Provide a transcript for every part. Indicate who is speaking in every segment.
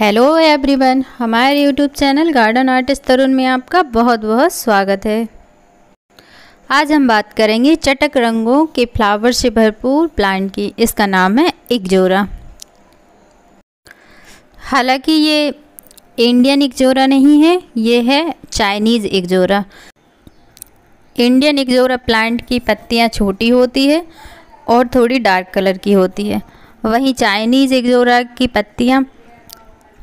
Speaker 1: hello everyone हमारे YouTube channel garden artist Tarun में आपका बहुत बहुत स्वागत है आज हम बात करेंगे चटक रंगों के फ्लावर से भरपूर प्लांट की इसका नाम है इकजोरा हालांकि ये इंडियन इकजोरा नहीं है ये है Chinese ixora Indian ixora plant की पत्तियाँ छोटी होती है और थोड़ी डार्क कलर की होती है वहीं चाइनीज़ इकजोरा की पत्तियाँ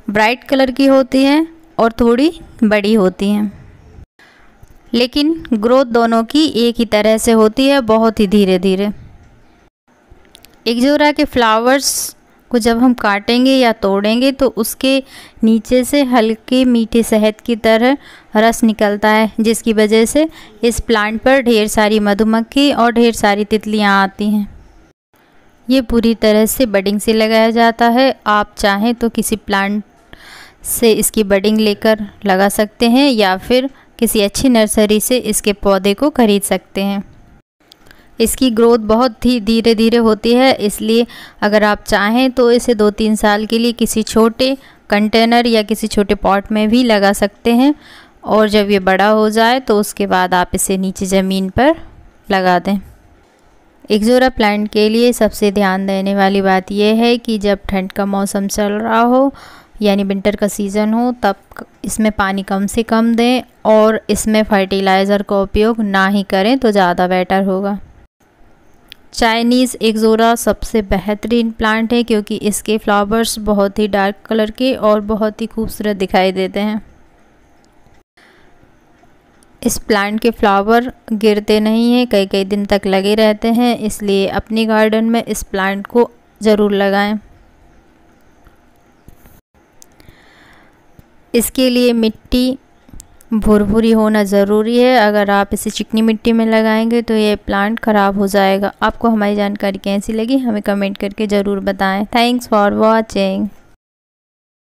Speaker 1: ब्राइट कलर की होती है और थोड़ी बड़ी होती हैं लेकिन ग्रोथ दोनों की एक ही तरह से होती है बहुत ही धीरे धीरे एक्जोरा के फ्लावर्स को जब हम काटेंगे या तोड़ेंगे तो उसके नीचे से हल्के मीठे शहद की तरह रस निकलता है जिसकी वजह से इस प्लांट पर ढेर सारी मधुमक्खी और ढेर सारी तितलियाँ आती हैं ये पूरी तरह से बडिंग से लगाया जाता है आप चाहें तो किसी प्लांट से इसकी बडिंग लेकर लगा सकते हैं या फिर किसी अच्छी नर्सरी से इसके पौधे को खरीद सकते हैं इसकी ग्रोथ बहुत ही धीरे धीरे होती है इसलिए अगर आप चाहें तो इसे दो तीन साल के लिए किसी छोटे कंटेनर या किसी छोटे पॉट में भी लगा सकते हैं और जब ये बड़ा हो जाए तो उसके बाद आप इसे नीचे ज़मीन पर लगा दें एक्जोरा प्लांट के लिए सबसे ध्यान देने वाली बात यह है कि जब ठंड का मौसम चल रहा हो यानी विंटर का सीज़न हो तब इसमें पानी कम से कम दें और इसमें फर्टिलाइज़र का उपयोग ना ही करें तो ज़्यादा बेटर होगा चाइनीज़ एक्जोरा सबसे बेहतरीन प्लांट है क्योंकि इसके फ्लावर्स बहुत ही डार्क कलर के और बहुत ही खूबसूरत दिखाई देते हैं इस प्लांट के फ्लावर गिरते नहीं हैं कई कई दिन तक लगे रहते हैं इसलिए अपने गार्डन में इस प्लांट को ज़रूर लगाएं इसके लिए मिट्टी भुरभुरी होना ज़रूरी है अगर आप इसे चिकनी मिट्टी में लगाएंगे तो ये प्लांट ख़राब हो जाएगा आपको हमारी जानकारी कैसी लगी हमें कमेंट करके ज़रूर बताएं थैंक्स फॉर वॉचिंग